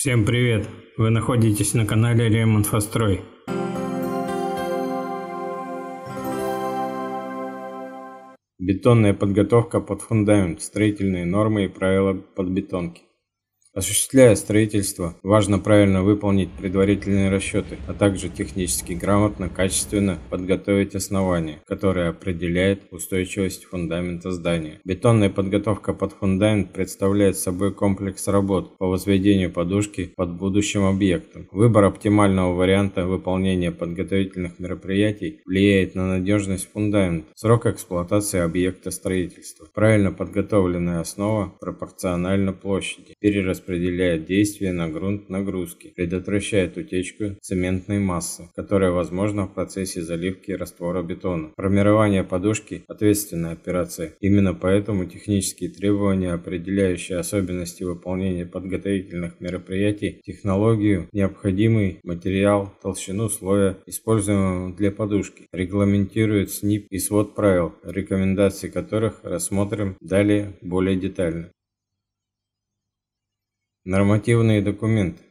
Всем привет! Вы находитесь на канале Ремонтфострой. Бетонная подготовка под фундамент, строительные нормы и правила подбетонки. Осуществляя строительство, важно правильно выполнить предварительные расчеты, а также технически грамотно, качественно подготовить основание, которое определяет устойчивость фундамента здания. Бетонная подготовка под фундамент представляет собой комплекс работ по возведению подушки под будущим объектом. Выбор оптимального варианта выполнения подготовительных мероприятий влияет на надежность фундамента, срок эксплуатации объекта строительства. Правильно подготовленная основа пропорциональна площади. Перерас распределяет действие на грунт нагрузки, предотвращает утечку цементной массы, которая возможна в процессе заливки раствора бетона. Формирование подушки – ответственная операция. Именно поэтому технические требования, определяющие особенности выполнения подготовительных мероприятий, технологию, необходимый материал, толщину слоя, используемого для подушки, регламентирует СНИП и свод правил, рекомендации которых рассмотрим далее более детально. Нормативные документы.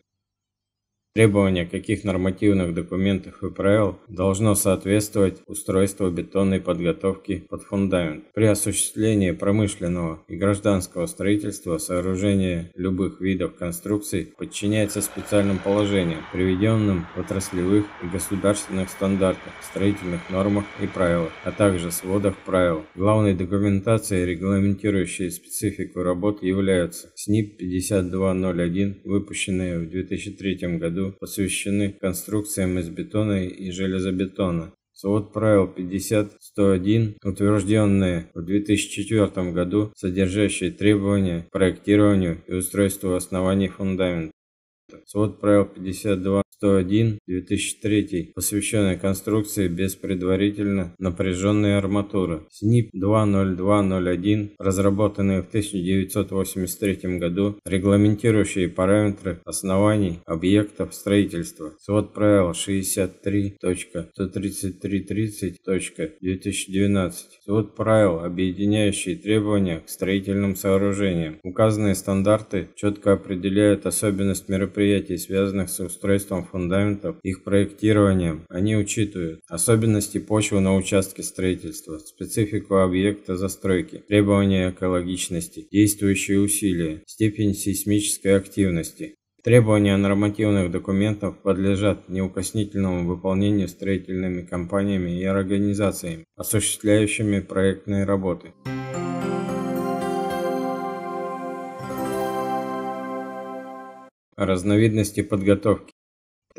Требование каких нормативных документов и правил должно соответствовать устройству бетонной подготовки под фундамент. При осуществлении промышленного и гражданского строительства сооружение любых видов конструкций подчиняется специальным положениям, приведенным в отраслевых и государственных стандартах, строительных нормах и правилах, а также сводах правил. Главной документацией, регламентирующей специфику работ, являются СНИП 5201, выпущенные в 2003 году посвящены конструкциям из бетона и железобетона. Свод правил 50.101, утвержденные в 2004 году, содержащие требования к проектированию и устройству оснований фундамента. Свод правил 52 101-2003, посвященная конструкции без предварительно напряженной арматуры. СНИП 20201, разработанный в 1983 году, регламентирующий параметры оснований объектов строительства. Свод правил 63.133.30.2012. Свод правил, объединяющий требования к строительным сооружениям. Указанные стандарты четко определяют особенность мероприятий, связанных с устройством фундаментов, их проектированием. Они учитывают особенности почвы на участке строительства, специфику объекта застройки, требования экологичности, действующие усилия, степень сейсмической активности, Требования нормативных документов подлежат неукоснительному выполнению строительными компаниями и организациями, осуществляющими проектные работы. Разновидности подготовки.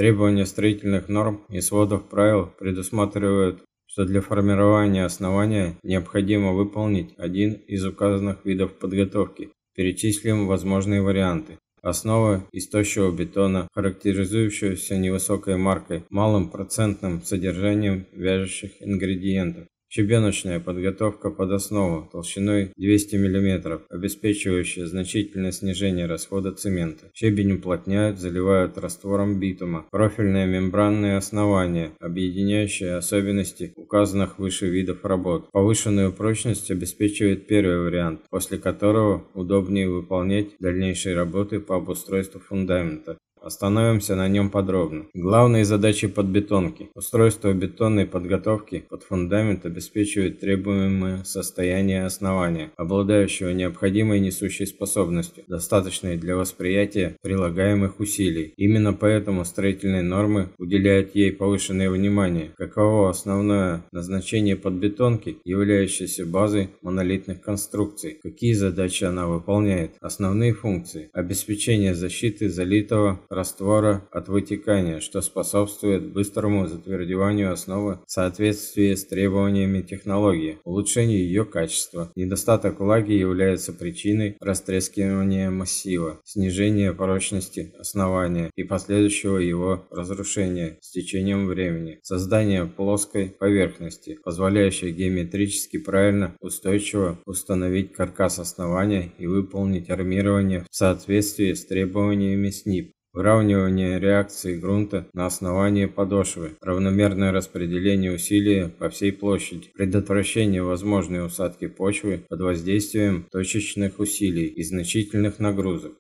Требования строительных норм и сводов правил предусматривают, что для формирования основания необходимо выполнить один из указанных видов подготовки. Перечислим возможные варианты. Основа из тощего бетона, характеризующегося невысокой маркой, малым процентным содержанием вяжущих ингредиентов, Щебеночная подготовка под основу толщиной 200 мм, обеспечивающая значительное снижение расхода цемента. Щебень уплотняют, заливают раствором битума. Профильные мембранные основания, объединяющие особенности указанных выше видов работ. Повышенную прочность обеспечивает первый вариант, после которого удобнее выполнять дальнейшие работы по обустройству фундамента. Остановимся на нем подробно. Главные задачи подбетонки. Устройство бетонной подготовки под фундамент обеспечивает требуемое состояние основания, обладающего необходимой несущей способностью, достаточной для восприятия прилагаемых усилий. Именно поэтому строительные нормы уделяют ей повышенное внимание. Каково основное назначение подбетонки, являющейся базой монолитных конструкций? Какие задачи она выполняет? Основные функции. Обеспечение защиты залитого раствора от вытекания, что способствует быстрому затвердеванию основы в соответствии с требованиями технологии, улучшению ее качества. Недостаток влаги является причиной растрескивания массива, снижения прочности основания и последующего его разрушения с течением времени, создание плоской поверхности, позволяющей геометрически правильно, устойчиво установить каркас основания и выполнить армирование в соответствии с требованиями СНИП выравнивание реакции грунта на основании подошвы, равномерное распределение усилия по всей площади, предотвращение возможной усадки почвы под воздействием точечных усилий и значительных нагрузок.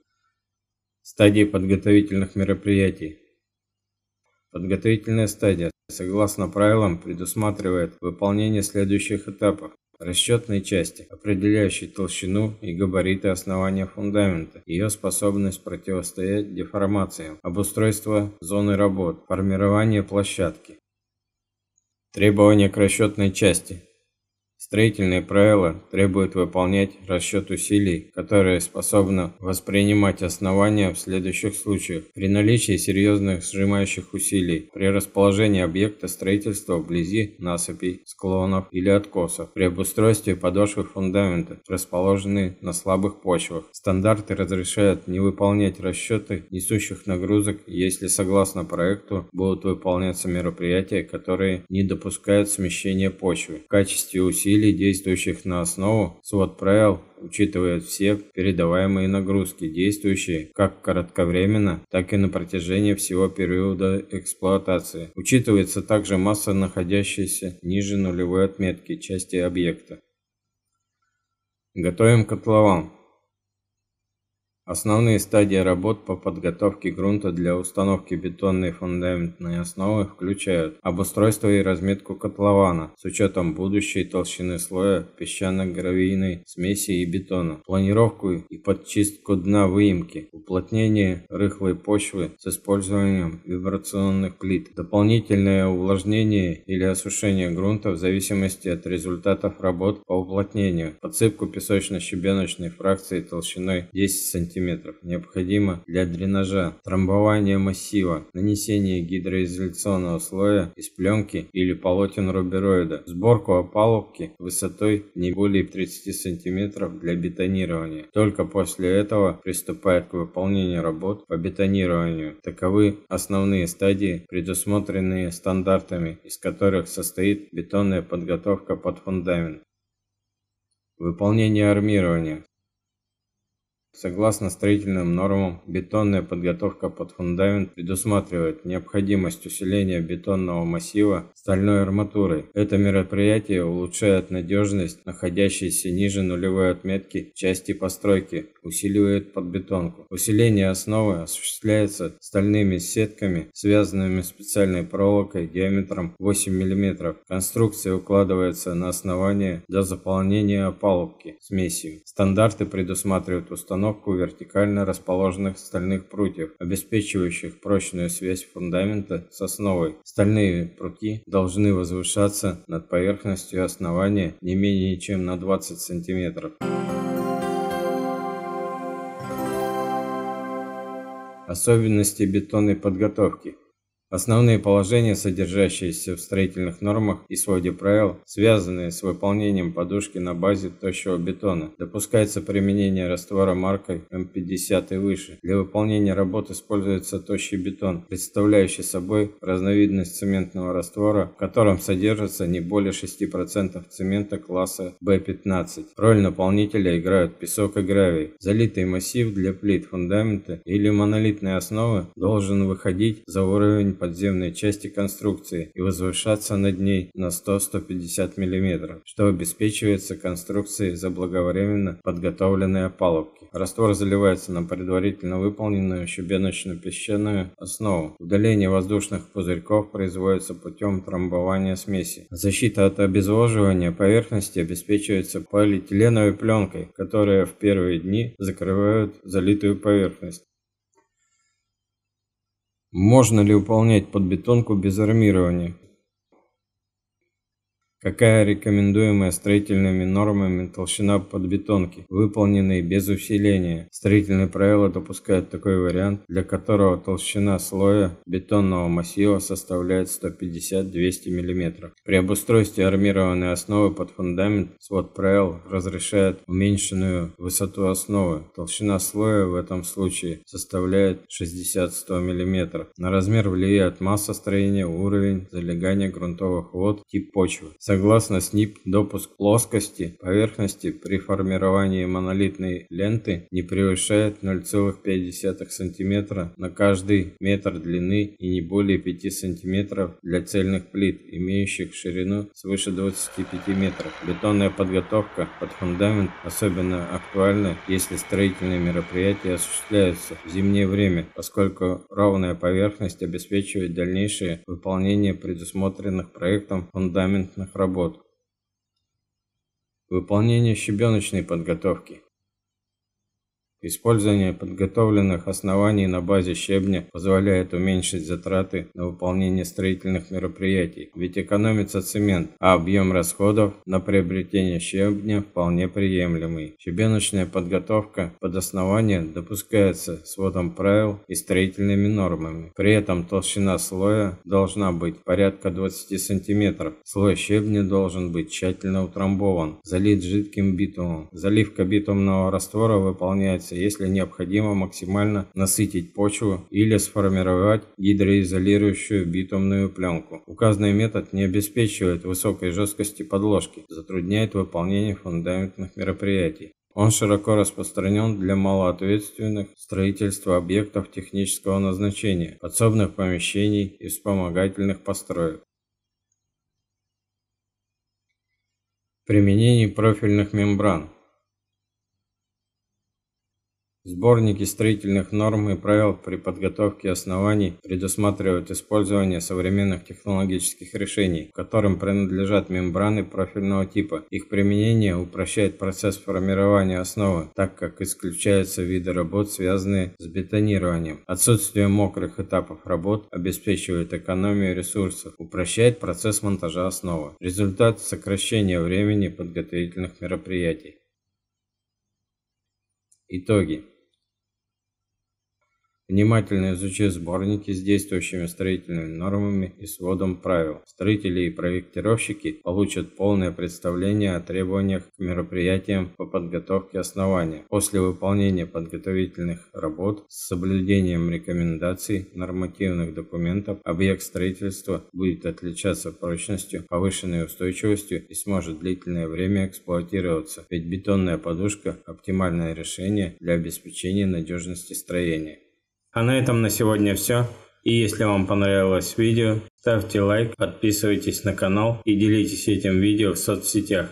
Стадии подготовительных мероприятий. Подготовительная стадия, согласно правилам, предусматривает выполнение следующих этапов расчетной части, определяющей толщину и габариты основания фундамента, ее способность противостоять деформациям, обустройство зоны работ, формирование площадки. Требования к расчетной части Строительные правила требуют выполнять расчет усилий, которые способны воспринимать основания в следующих случаях. При наличии серьезных сжимающих усилий, при расположении объекта строительства вблизи насыпей, склонов или откосов, при обустройстве подошвы фундамента, расположенные на слабых почвах. Стандарты разрешают не выполнять расчеты несущих нагрузок, если согласно проекту будут выполняться мероприятия, которые не допускают смещения почвы. В качестве усилий усилий, действующих на основу, свод правил учитывает все передаваемые нагрузки, действующие как кратковременно, так и на протяжении всего периода эксплуатации. Учитывается также масса находящаяся ниже нулевой отметки части объекта. Готовим котлован. Основные стадии работ по подготовке грунта для установки бетонной фундаментной основы включают обустройство и разметку котлована с учетом будущей толщины слоя песчано-гравийной смеси и бетона, планировку и подчистку дна выемки, уплотнение рыхлой почвы с использованием вибрационных плит, дополнительное увлажнение или осушение грунта в зависимости от результатов работ по уплотнению, подсыпку песочно-щебеночной фракции толщиной 10 см см, необходимо для дренажа, трамбования массива, нанесения гидроизоляционного слоя из пленки или полотен рубероида, сборку опалубки высотой не более 30 см для бетонирования. Только после этого приступает к выполнению работ по бетонированию. Таковы основные стадии, предусмотренные стандартами, из которых состоит бетонная подготовка под фундамент. Выполнение армирования. Согласно строительным нормам, бетонная подготовка под фундамент предусматривает необходимость усиления бетонного массива стальной арматурой. Это мероприятие улучшает надежность находящейся ниже нулевой отметки части постройки, усиливает подбетонку. Усиление основы осуществляется стальными сетками, связанными специальной проволокой диаметром 8 мм. Конструкция укладывается на основание для заполнения опалубки смесью. Стандарты предусматривают установку установку вертикально расположенных стальных прутьев, обеспечивающих прочную связь фундамента с основой. Стальные прутьи должны возвышаться над поверхностью основания не менее чем на 20 сантиметров. Особенности бетонной подготовки – Основные положения, содержащиеся в строительных нормах и своде правил, связанные с выполнением подушки на базе тощего бетона, допускается применение раствора маркой М50 и выше. Для выполнения работ используется тощий бетон, представляющий собой разновидность цементного раствора, в котором содержится не более 6% цемента класса B15. Роль наполнителя играют песок и гравий. Залитый массив для плит фундамента или монолитной основы должен выходить за уровень подземной части конструкции и возвышаться над ней на 100-150 мм, что обеспечивается конструкцией заблаговременно подготовленной опалубки. Раствор заливается на предварительно выполненную щебеночно-песчаную основу. Удаление воздушных пузырьков производится путем трамбования смеси. Защита от обезвоживания поверхности обеспечивается полиэтиленовой пленкой, которая в первые дни закрывает залитую поверхность. Можно ли выполнять под бетонку без армирования? Какая рекомендуемая строительными нормами толщина подбетонки, выполненной без усиления? Строительные правила допускают такой вариант, для которого толщина слоя бетонного массива составляет 150-200 мм. При обустройстве армированной основы под фундамент свод правил разрешает уменьшенную высоту основы. Толщина слоя в этом случае составляет 60-100 мм. На размер влияет масса строения, уровень залегания грунтовых вод, тип почвы. Согласно СНИП, допуск плоскости поверхности при формировании монолитной ленты не превышает 0,5 см на каждый метр длины и не более 5 см для цельных плит, имеющих ширину свыше 25 метров. Бетонная подготовка под фундамент особенно актуальна, если строительные мероприятия осуществляются в зимнее время, поскольку ровная поверхность обеспечивает дальнейшее выполнение предусмотренных проектом фундаментных работ. Выполнение щебеночной подготовки. Использование подготовленных оснований на базе щебня позволяет уменьшить затраты на выполнение строительных мероприятий, ведь экономится цемент, а объем расходов на приобретение щебня вполне приемлемый. Щебеночная подготовка под основание допускается сводом правил и строительными нормами. При этом толщина слоя должна быть порядка 20 см. Слой щебня должен быть тщательно утрамбован, залит жидким битумом. Заливка битумного раствора выполняется останется, если необходимо максимально насытить почву или сформировать гидроизолирующую битумную пленку. Указанный метод не обеспечивает высокой жесткости подложки, затрудняет выполнение фундаментных мероприятий. Он широко распространен для малоответственных строительства объектов технического назначения, подсобных помещений и вспомогательных построек. Применение профильных мембран Сборники строительных норм и правил при подготовке оснований предусматривают использование современных технологических решений, которым принадлежат мембраны профильного типа. Их применение упрощает процесс формирования основы, так как исключаются виды работ, связанные с бетонированием. Отсутствие мокрых этапов работ обеспечивает экономию ресурсов, упрощает процесс монтажа основы. Результат – сокращение времени подготовительных мероприятий. Итоги. Внимательно изучи сборники с действующими строительными нормами и сводом правил. Строители и проектировщики получат полное представление о требованиях к мероприятиям по подготовке основания. После выполнения подготовительных работ с соблюдением рекомендаций нормативных документов объект строительства будет отличаться прочностью, повышенной устойчивостью и сможет длительное время эксплуатироваться, ведь бетонная подушка – оптимальное решение для обеспечения надежности строения. А на этом на сегодня все. И если вам понравилось видео, ставьте лайк, подписывайтесь на канал и делитесь этим видео в соцсетях.